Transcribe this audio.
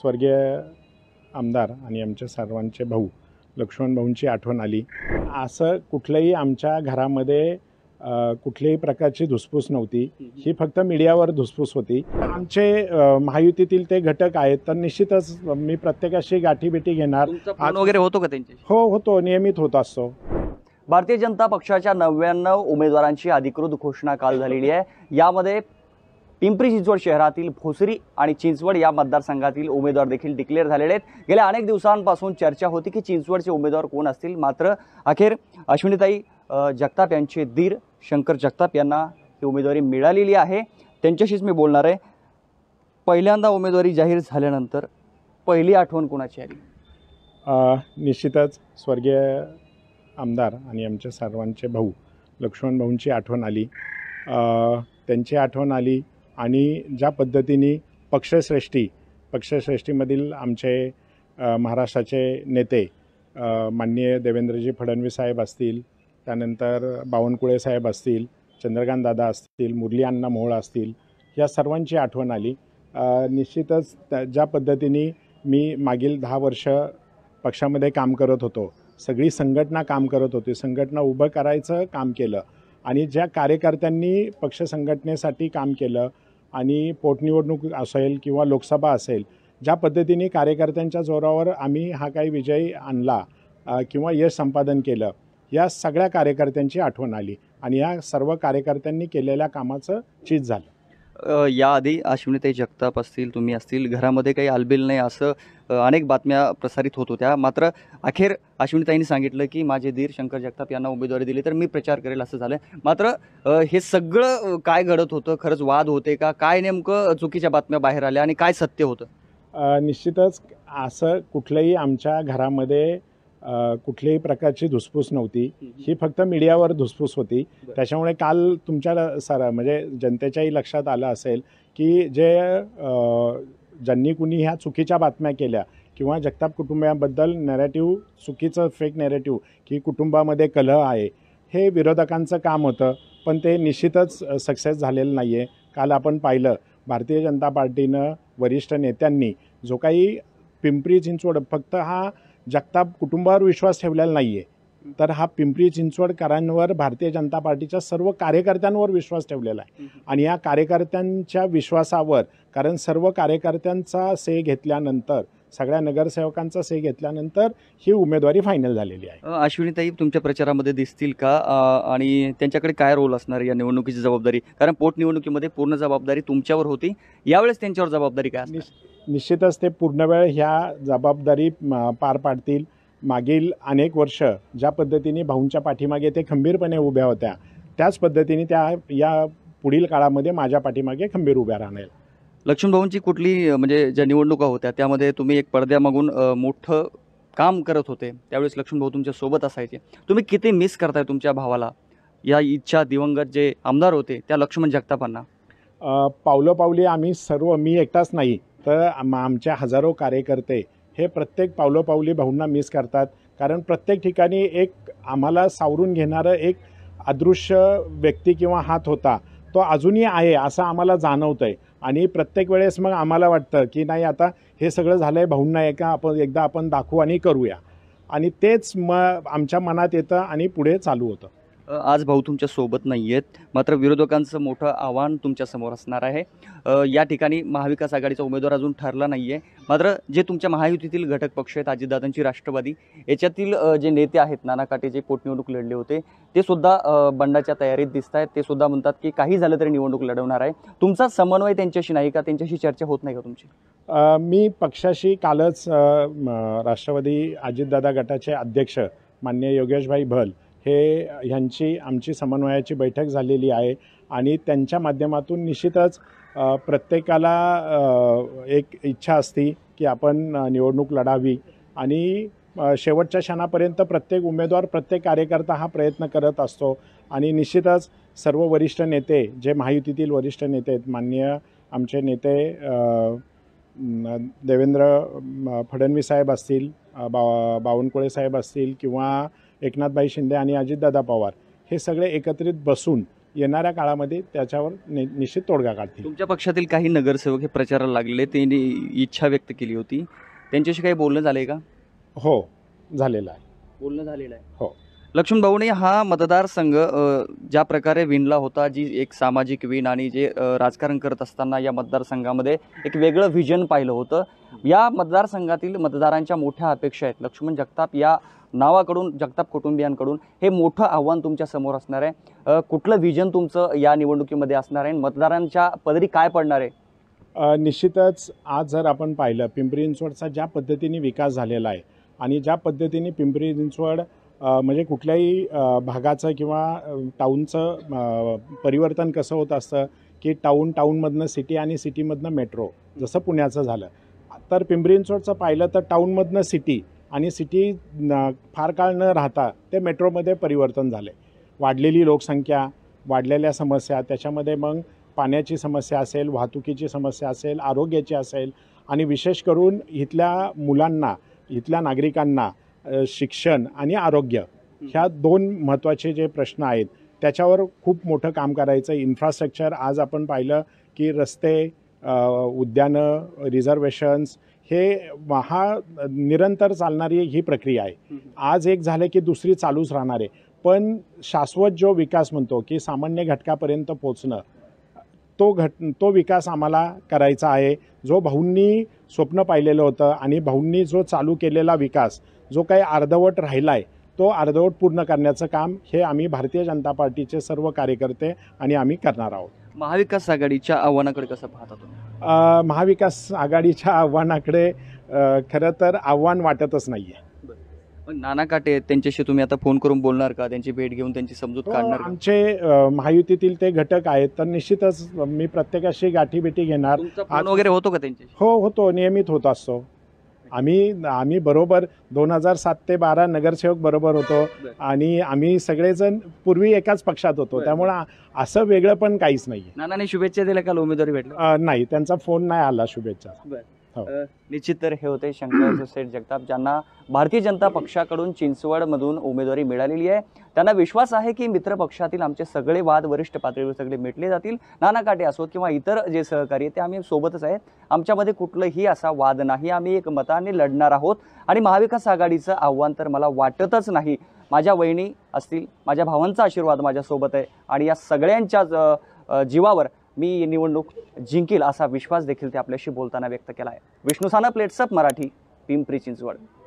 स्वर्गीय आमदार आणि आमच्या सर्वांचे भाऊ लक्ष्मण भाऊंची आठवण आली असं कुठलंही आमच्या घरामध्ये कुठल्याही प्रकारची धुसफूस नव्हती ही फक्त मीडियावर धुसफूस होती आमचे महायुतीतील ते घटक आहेत तर निश्चितच मी प्रत्येकाशी गाठीभेटी घेणार वगैरे होतो का त्यांची हो होतो नियमित होत असतो भारतीय जनता पक्षाच्या नव्याण्णव उमेदवारांची अधिकृत घोषणा काल झालेली आहे यामध्ये पिंपरी चिंचवड शहरातील भोसरी आणि चिंचवड या मतदारसंघातील उमेदवार देखील डिक्लेअर झालेले आहेत गेल्या अनेक दिवसांपासून चर्चा होती की चिंचवडचे उमेदवार कोण असतील मात्र अखेर अश्विनीताई जगताप यांचे दीर शंकर जगताप यांना ही उमेदवारी मिळालेली आहे त्यांच्याशीच मी बोलणार आहे पहिल्यांदा उमेदवारी जाहीर झाल्यानंतर पहिली आठवण कोणाची आली निश्चितच स्वर्गीय आमदार आणि आमच्या सर्वांचे भाऊ लक्ष्मण भाऊंची आठवण आली त्यांची आठवण आली आणि ज्या पद्धतीने पक्षश्रेष्ठी पक्षश्रेष्ठीमधील आमचे महाराष्ट्राचे नेते माननीय देवेंद्रजी फडणवीस साहेब असतील त्यानंतर बावनकुळे साहेब असतील चंद्रकांत दादा असतील मुरली अण्णा मोहोळ असतील या सर्वांची आठवण आली निश्चितच ज्या पद्धतीने मी मागील दहा वर्ष पक्षामध्ये काम करत होतो सगळी संघटना काम करत होती संघटना उभं करायचं काम केलं आणि ज्या कार्यकर्त्यांनी पक्ष संघटनेसाठी काम केलं आणि पोटनिवडणूक असेल किंवा लोकसभा असेल ज्या पद्धतीने कार्यकर्त्यांच्या जोरावर आम्ही हा काही विजय आणला किंवा यश संपादन केलं या सगळ्या कार्यकर्त्यांची आठवण आली आणि या सर्व कार्यकर्त्यांनी केलेल्या कामाचं चीज झालं याआधी आश्विनीताई जगताप असतील तुम्ही असतील घरामध्ये काही आलबिल नाही असं अनेक बातम्या प्रसारित होत होत्या मात्र अखेर अश्विनीताईंनी सांगितलं की माझे धीर शंकर जगताप यांना उमेदवारी दिली तर मी प्रचार करेल असं झालं मात्र हे सगळं काय घडत होतं खरंच वाद होते का काय नेमकं चुकीच्या बातम्या बाहेर आल्या आणि काय सत्य होतं निश्चितच असं कुठलंही आमच्या घरामध्ये कुठल्याही प्रकारची धुसफूस नव्हती ही फक्त मीडियावर धुसफूस होती त्याच्यामुळे काल तुमच्या सारा म्हणजे जनतेच्याही लक्षात आलं असेल की जे ज्यांनी कुणी ह्या चुकीच्या बातम्या केल्या किंवा जगताप कुटुंबियांबद्दल नॅरेटिव्ह चुकीचं फेक नॅरेटिव्ह की कुटुंबामध्ये कलह आहे हे विरोधकांचं काम होतं पण ते निश्चितच सक्सेस झालेलं नाही आहे काल आपण पाहिलं भारतीय जनता पार्टीनं वरिष्ठ नेत्यांनी जो काही पिंपरी चिंचवड फक्त हा जगताप कुटुंबावर विश्वास ठेवलेला नाही आहे तर हा पिंपरी चिंचवडकरांवर भारतीय जनता पार्टीच्या सर्व कार्यकर्त्यांवर विश्वास ठेवलेला आहे आणि या कार्यकर्त्यांच्या विश्वासावर कारण सर्व कार्यकर्त्यांचा से घेतल्यानंतर सगळ्या नगरसेवकांचा से घेतल्यानंतर ही उमेदवारी फायनल झालेली आहे अश्विनीताई तुमच्या प्रचारामध्ये दिसतील का आणि त्यांच्याकडे काय रोल असणार या निवडणुकीची जबाबदारी कारण पोटनिवडणुकीमध्ये पूर्ण जबाबदारी तुमच्यावर होती यावेळेस त्यांच्यावर जबाबदारी काय निश्चितच ते पूर्ण वेळ ह्या जबाबदारी पार पाडतील मागील अनेक वर्ष ज्या पद्धतीने भाऊंच्या पाठीमागे ते खंबीरपणे उभ्या होत्या त्याच पद्धतीने त्या या पुढील काळामध्ये माझ्या पाठीमागे खंबीर उभ्या राहणार भाऊंची कुठली म्हणजे ज्या निवडणुका होत्या त्यामध्ये तुम्ही एक पडद्यामागून मोठं काम करत होते त्यावेळेस भाऊ तुमच्या सोबत असायचे तुम्ही किती मिस करताय तुमच्या भावाला या इच्छा दिवंगत जे आमदार होते त्या लक्ष्मण जगतापांना पावलोपावली आम्ही सर्व मी एकटाच नाही तर आमच्या हजारो कार्यकर्ते हे प्रत्येक पावलोपावली भाऊंना मिस करतात कारण प्रत्येक ठिकाणी एक आम्हाला सावरून घेणारं एक अदृश्य व्यक्ती किंवा हात होता तो अजूनही आहे असं आम्हाला जाणवतं आहे आणि प्रत्येक वेळेस मग आम्हाला वाटतं की नाही आता हे सगळं झालं आहे भाऊंना एका आपण एकदा आपण दाखवू आणि करूया आणि तेच म आमच्या मनात येतं आणि पुढे चालू होतं आज भाऊ तुमच्या सोबत नाही आहेत मात्र विरोधकांचं मोठं आव्हान तुमच्यासमोर असणार आहे या ठिकाणी महाविकास आघाडीचा उमेदवार अजून ठरला नाही आहे मात्र जे तुमच्या महायुतीतील घटक पक्ष आहेत अजितदादांची राष्ट्रवादी याच्यातील जे नेते आहेत नाना काटे जे पोटनिवडणूक लढले होते ते सुद्धा बंडाच्या तयारीत दिसत आहेत ते सुद्धा म्हणतात की काही झालं तरी निवडणूक लढवणार आहे तुमचा समन्वय त्यांच्याशी नाही का त्यांच्याशी चर्चा होत नाही का तुमची मी पक्षाशी कालच राष्ट्रवादी अजितदादा गटाचे अध्यक्ष मान्य योगेशभाई भल हे ह्यांची आमची समन्वयाची बैठक झालेली आहे आणि त्यांच्या माध्यमातून निश्चितच प्रत्येकाला एक इच्छा असती की आपण निवडणूक लढावी आणि शेवटच्या क्षणापर्यंत प्रत्येक उमेदवार प्रत्येक कार्यकर्ता हा प्रयत्न करत असतो आणि निश्चितच सर्व वरिष्ठ नेते जे महायुतीतील वरिष्ठ नेते आहेत मान्य आमचे नेते देवेंद्र फडणवीस साहेब असतील बा बावनकुळे साहेब असतील किंवा एकनाथबाई शिंदे आणि अजितदादा पवार हे सगळे एकत्रित बसून येणाऱ्या काळामध्ये त्याच्यावर नि निश्चित तोडगा काढतील तुमच्या पक्षातील काही नगरसेवक हे प्रचाराला लागले त्यांनी इच्छा व्यक्त केली होती त्यांच्याशी काही बोलणं झालं आहे का हो झालेलं आहे बोलणं झालेलं आहे हो लक्ष्मण भाऊणे हा मतदारसंघ ज्या प्रकारे विणला होता जी एक सामाजिक विण आणि जे राजकारण करत असताना या मतदारसंघामध्ये एक वेगळं व्हिजन पाहिलं होतं या मतदारसंघातील मतदारांच्या मोठ्या अपेक्षा आहेत लक्ष्मण जगताप या नावाकडून जगताप कुटुंबियांकडून हे मोठं आव्हान तुमच्या समोर असणार आहे कुठलं व्हिजन तुमचं या निवडणुकीमध्ये असणार आहे मतदारांच्या पदरी काय पडणार आहे निश्चितच आज जर आपण पाहिलं पिंपरी चिंचवडचा ज्या पद्धतीने विकास झालेला आहे आणि ज्या पद्धतीने पिंपरी चिंचवड म्हणजे कुठल्याही भागाचं किंवा टाऊनचं परिवर्तन कसं होत असतं की टाऊन टाऊनमधनं सिटी आणि सिटीमधनं मेट्रो जसं पुण्याचं झालं तर पिंपरींचोडचं पाहिलं तर टाऊनमधनं सिटी आणि सिटी फार काळ न राहता ते मेट्रोमध्ये परिवर्तन झाले वाढलेली लोकसंख्या वाढलेल्या समस्या त्याच्यामध्ये मग पाण्याची समस्या असेल वाहतुकीची समस्या असेल आरोग्याची असेल आणि विशेष करून इथल्या मुलांना इथल्या नागरिकांना शिक्षण आणि आरोग्य ह्या दोन महत्त्वाचे जे प्रश्न आहेत त्याच्यावर खूप मोठं काम करायचं इन्फ्रास्ट्रक्चर आज आपण पाहिलं की रस्ते उद्यानं रिझर्वेशन्स हे महा निरंतर चालणारी ही प्रक्रिया आहे आज एक झालं की दुसरी चालूच राहणार आहे पण शाश्वत जो विकास म्हणतो की सामान्य घटकापर्यंत पोचणं तो घट तो विकास आम्हाला करायचा आहे जो भाऊंनी स्वप्न पाहिलेलं होतं आणि भाऊंनी जो चालू केलेला विकास जो काही अर्धवट राहिला आहे तो अर्धवट पूर्ण करण्याचं काम हे आम्ही भारतीय जनता पार्टीचे सर्व कार्यकर्ते आणि आम्ही करणार आहोत महाविकास आघाडीच्या आव्हानाकडे कसं पाहतात महाविकास आघाडीच्या आव्हानाकडे खरं तर आव्हान वाटतच नाहीये नाना काटे त्यांच्याशी तुम्ही आता फोन करून बोलणार का त्यांची भेट घेऊन त्यांची समजूत हो, काढणार आमचे महायुतीतील ते घटक आहेत तर निश्चितच मी प्रत्येकाशी गाठीभेटी घेणार वगैरे होतो का त्यांची हो होतो नियमित होत असतो आम्ही आम्ही बरोबर दोन हजार सात ते बारा नगरसेवक बरोबर होतो आणि आम्ही सगळेजण पूर्वी एकाच पक्षात होतो त्यामुळं असं वेगळं पण काहीच नाही शुभेच्छा दिल्या का उमेदवारी भेटली नाही त्यांचा फोन नाही आला शुभेच्छा हो. निश्चित तर हे होते शंकर सेठ जगताप ज्यांना भारतीय जनता पक्षाकडून चिंचवडमधून उमेदवारी मिळालेली आहे त्यांना विश्वास आहे की मित्र पक्षातील आमचे सगळे वाद वरिष्ठ पातळीवर सगळे मिटले जातील नाना काटे असोत किंवा इतर जे सहकारी ते आम्ही सोबतच आहेत आमच्यामध्ये कुठलंही असा वाद नाही आम्ही एक मताने लढणार आहोत आणि महाविकास आघाडीचं आव्हान तर मला वाटतच नाही माझ्या वहिनी असतील माझ्या भावांचा आशीर्वाद माझ्यासोबत आहे आणि या सगळ्यांच्या जीवावर मी निवडणूक जिंकील असा विश्वास देखील ते आपल्याशी बोलताना व्यक्त केला आहे विष्णू प्लेट्सअप मराठी पिंपरी चिंचवड